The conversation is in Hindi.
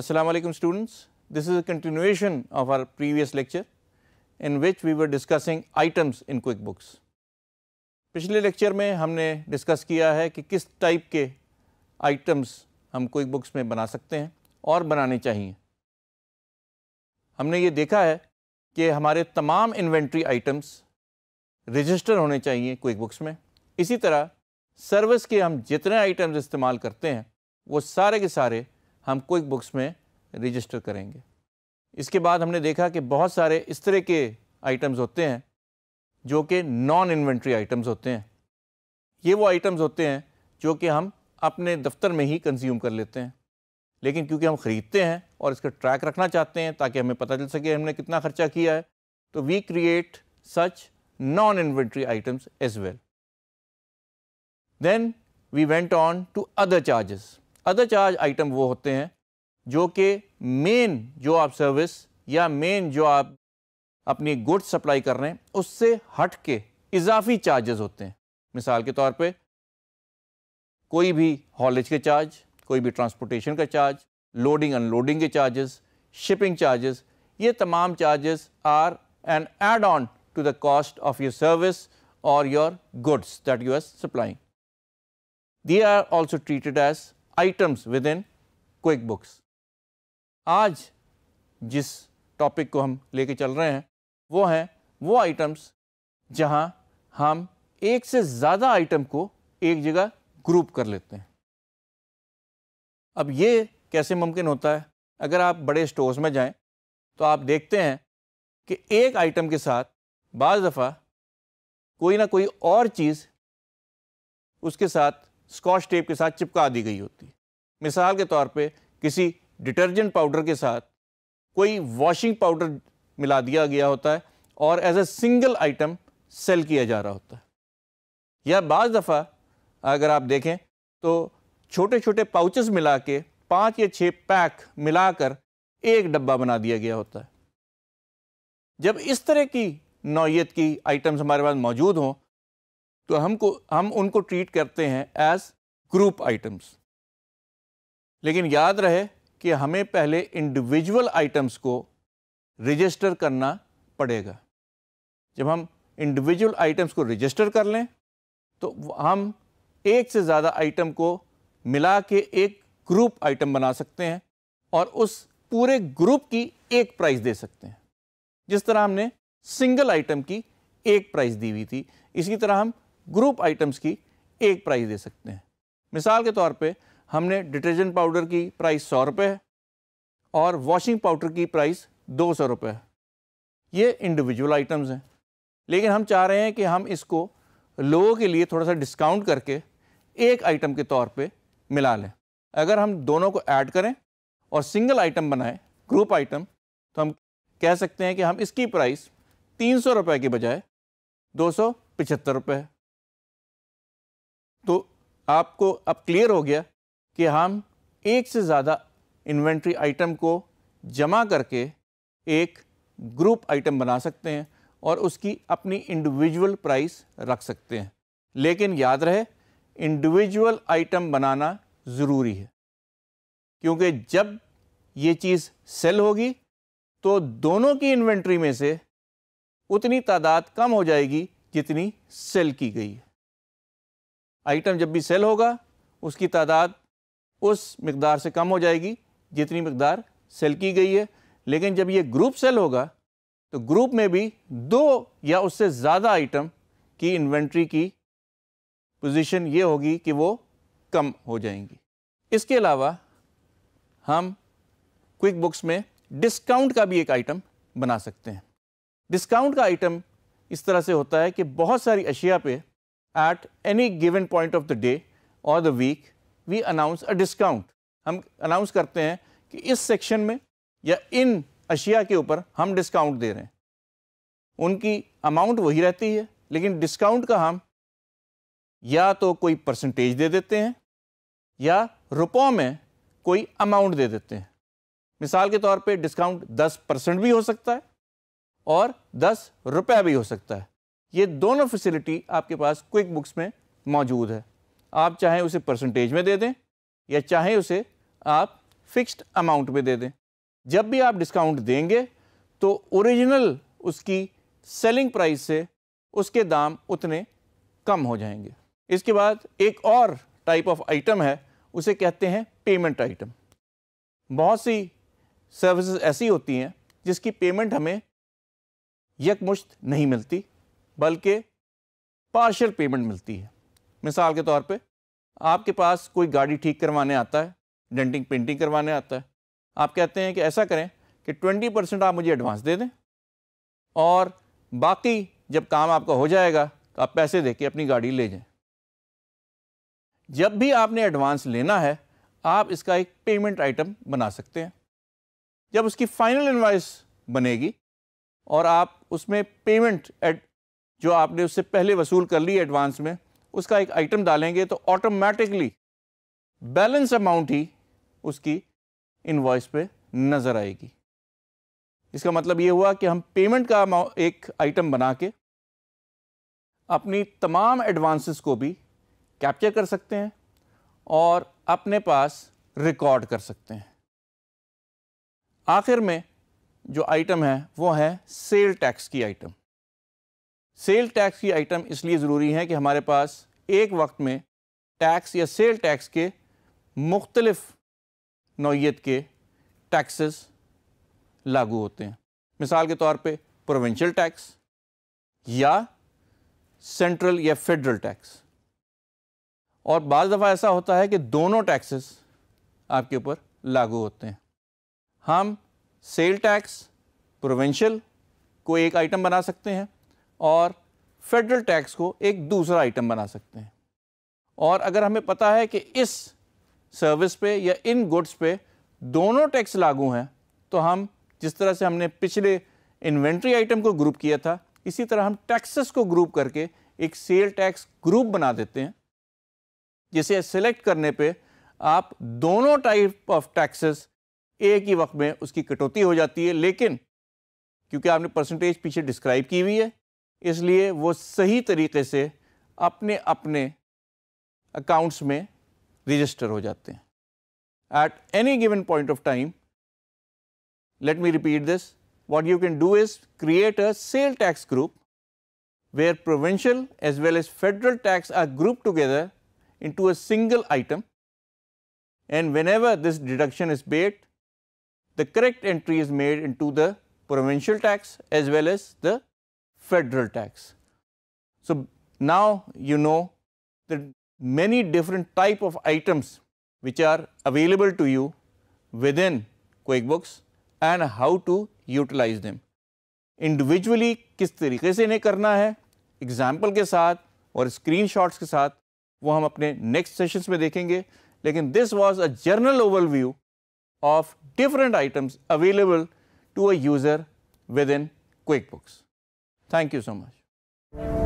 Assalamu alaikum students, this is a continuation of our previous lecture in which we were discussing items in QuickBooks. पिछले लेक्चर में हमने डिस्कस किया है कि किस टाइप के आइटम्स हम QuickBooks में बना सकते हैं और बनाने चाहिए हमने ये देखा है कि हमारे तमाम इन्वेंट्री आइटम्स रजिस्टर होने चाहिए QuickBooks में इसी तरह सर्विस के हम जितने आइटम्स इस्तेमाल करते हैं वो सारे के सारे हम क्विक बुक्स में रजिस्टर करेंगे इसके बाद हमने देखा कि बहुत सारे इस तरह के आइटम्स होते हैं जो कि नॉन इन्वेंट्री आइटम्स होते हैं ये वो आइटम्स होते हैं जो कि हम अपने दफ्तर में ही कंज्यूम कर लेते हैं लेकिन क्योंकि हम ख़रीदते हैं और इसका ट्रैक रखना चाहते हैं ताकि हमें पता चल सके हमने कितना ख़र्चा किया है तो we create such non inventory items as well then we went on to other charges other charge item वो होते हैं जो कि मेन जो आप सर्विस या मेन जो आप अपनी गुड्स सप्लाई कर रहे हैं उससे हट के इजाफी चार्जेस होते हैं मिसाल के तौर पे कोई भी हॉलेज के चार्ज कोई भी ट्रांसपोर्टेशन का चार्ज लोडिंग अनलोडिंग के चार्जेस शिपिंग चार्जेस ये तमाम charges are an add on to the cost of your service और your goods that you are supplying they are also treated as items within QuickBooks आज जिस टॉपिक को हम लेके चल रहे हैं वो हैं वो आइटम्स जहां हम एक से ज़्यादा आइटम को एक जगह ग्रुप कर लेते हैं अब ये कैसे मुमकिन होता है अगर आप बड़े स्टोर्स में जाएं तो आप देखते हैं कि एक आइटम के साथ बज़ दफ़ा कोई ना कोई और चीज़ उसके साथ स्कॉच टेप के साथ चिपका दी गई होती है मिसाल के तौर पे किसी डिटर्जेंट पाउडर के साथ कोई वॉशिंग पाउडर मिला दिया गया होता है और as a single item sale किया जा रहा होता है या बज़ दफ़ा अगर आप देखें तो छोटे छोटे पाउचेस मिला के पाँच या छः पैक मिलाकर एक डब्बा बना दिया गया होता है जब इस तरह की नौीयत की आइटम्स हमारे पास मौजूद हों तो हमको हम उनको ट्रीट करते हैं एज ग्रुप आइटम्स लेकिन याद रहे कि हमें पहले इंडिविजुअल आइटम्स को रजिस्टर करना पड़ेगा जब हम इंडिविजुअल आइटम्स को रजिस्टर कर लें तो हम एक से ज़्यादा आइटम को मिला के एक ग्रुप आइटम बना सकते हैं और उस पूरे ग्रुप की एक प्राइस दे सकते हैं जिस तरह हमने सिंगल आइटम की एक प्राइस दी हुई थी इसी तरह हम ग्रुप आइटम्स की एक प्राइस दे सकते हैं मिसाल के तौर पे हमने डिटर्जेंट पाउडर की प्राइस सौ रुपये है और वॉशिंग पाउडर की प्राइस दो सौ रुपये है ये इंडिविजुअल आइटम्स हैं लेकिन हम चाह रहे हैं कि हम इसको लोगों के लिए थोड़ा सा डिस्काउंट करके एक आइटम के तौर पे मिला लें अगर हम दोनों को ऐड करें और सिंगल आइटम बनाएं ग्रुप आइटम तो हम कह सकते हैं कि हम इसकी प्राइस तीन सौ रुपये के बजाय दो सौ पचहत्तर रुपये है तो आपको अब क्लियर हो गया कि हम एक से ज़्यादा इन्वेंट्री आइटम को जमा करके एक ग्रुप आइटम बना सकते हैं और उसकी अपनी इंडिविजुअल प्राइस रख सकते हैं लेकिन याद रहे इंडिविजुअल आइटम बनाना ज़रूरी है क्योंकि जब ये चीज़ सेल होगी तो दोनों की इन्वेंट्री में से उतनी तादाद कम हो जाएगी जितनी सेल की गई है आइटम जब भी सेल होगा उसकी तादाद उस मकदार से कम हो जाएगी जितनी मकदार सेल की गई है लेकिन जब ये ग्रुप सेल होगा तो ग्रुप में भी दो या उससे ज़्यादा आइटम की इन्वेंट्री की पोजीशन ये होगी कि वो कम हो जाएंगी इसके अलावा हम क्विक बुक्स में डिस्काउंट का भी एक आइटम बना सकते हैं डिस्काउंट का आइटम इस तरह से होता है कि बहुत सारी अशिया पे at any given point of the day or the week, we announce a discount. हम announce करते हैं कि इस सेक्शन में या इन अशिया के ऊपर हम डिस्काउंट दे रहे हैं उनकी अमाउंट वही रहती है लेकिन डिस्काउंट का हम या तो कोई परसेंटेज दे देते हैं या रुपयों में कोई अमाउंट दे देते हैं मिसाल के तौर पे डिस्काउंट 10 परसेंट भी हो सकता है और 10 रुपया भी हो सकता है ये दोनों फैसिलिटी आपके पास क्विक बुक्स में मौजूद है आप चाहें उसे परसेंटेज में दे दें या चाहें उसे आप फिक्स्ड अमाउंट में दे दें जब भी आप डिस्काउंट देंगे तो ओरिजिनल उसकी सेलिंग प्राइस से उसके दाम उतने कम हो जाएंगे इसके बाद एक और टाइप ऑफ आइटम है उसे कहते हैं पेमेंट आइटम बहुत सी सर्विसेज ऐसी होती हैं जिसकी पेमेंट हमें यकमुश्त नहीं मिलती बल्कि पार्शल पेमेंट मिलती है मिसाल के तौर पे आपके पास कोई गाड़ी ठीक करवाने आता है डेंटिंग पेंटिंग करवाने आता है आप कहते हैं कि ऐसा करें कि ट्वेंटी परसेंट आप मुझे एडवांस दे दें और बाकी जब काम आपका हो जाएगा तो आप पैसे दे के अपनी गाड़ी ले जाएं जब भी आपने एडवांस लेना है आप इसका एक पेमेंट आइटम बना सकते हैं जब उसकी फाइनल इन्वाइस बनेगी और आप उसमें पेमेंट जो आपने उससे पहले वसूल कर ली एडवांस में उसका एक आइटम डालेंगे तो ऑटोमेटिकली बैलेंस अमाउंट ही उसकी इनवॉइस पे नज़र आएगी इसका मतलब ये हुआ कि हम पेमेंट का एक आइटम बना के अपनी तमाम एडवांसेस को भी कैप्चर कर सकते हैं और अपने पास रिकॉर्ड कर सकते हैं आखिर में जो आइटम है वो है सेल टैक्स की आइटम सेल टैक्स की आइटम इसलिए ज़रूरी हैं कि हमारे पास एक वक्त में टैक्स या सेल टैक्स के मुख्तलफ़ नौत के टैक्सेस लागू होते हैं मिसाल के तौर पे प्रोविंशियल टैक्स या सेंट्रल या फेडरल टैक्स और बज़ दफ़ा ऐसा होता है कि दोनों टैक्सेस आपके ऊपर लागू होते हैं हम सेल टैक्स प्रोविंशियल को एक आइटम बना सकते हैं और फेडरल टैक्स को एक दूसरा आइटम बना सकते हैं और अगर हमें पता है कि इस सर्विस पे या इन गुड्स पे दोनों टैक्स लागू हैं तो हम जिस तरह से हमने पिछले इन्वेंट्री आइटम को ग्रुप किया था इसी तरह हम टैक्सेस को ग्रुप करके एक सेल टैक्स ग्रुप बना देते हैं जिसे सिलेक्ट करने पे आप दोनों टाइप ऑफ टैक्सेस एक ही वक्त में उसकी कटौती हो जाती है लेकिन क्योंकि आपने परसेंटेज पीछे डिस्क्राइब की हुई है इसलिए वो सही तरीके से अपने अपने अकाउंट्स में रजिस्टर हो जाते हैं at any given point of time let me repeat this. What you can do is create a sale tax group where provincial as well as federal tax are grouped together into a single item and whenever this deduction is paid, the correct entry is made into the provincial tax as well as the federal tax. So now you know the many different type of items which are available to you within QuickBooks and how to utilize them. Individually किस तरीके से इन्हें करना है example के साथ और screenshots के साथ वो हम अपने next sessions में देखेंगे लेकिन this was a general overview of different items available to a user within QuickBooks. Thank you so much.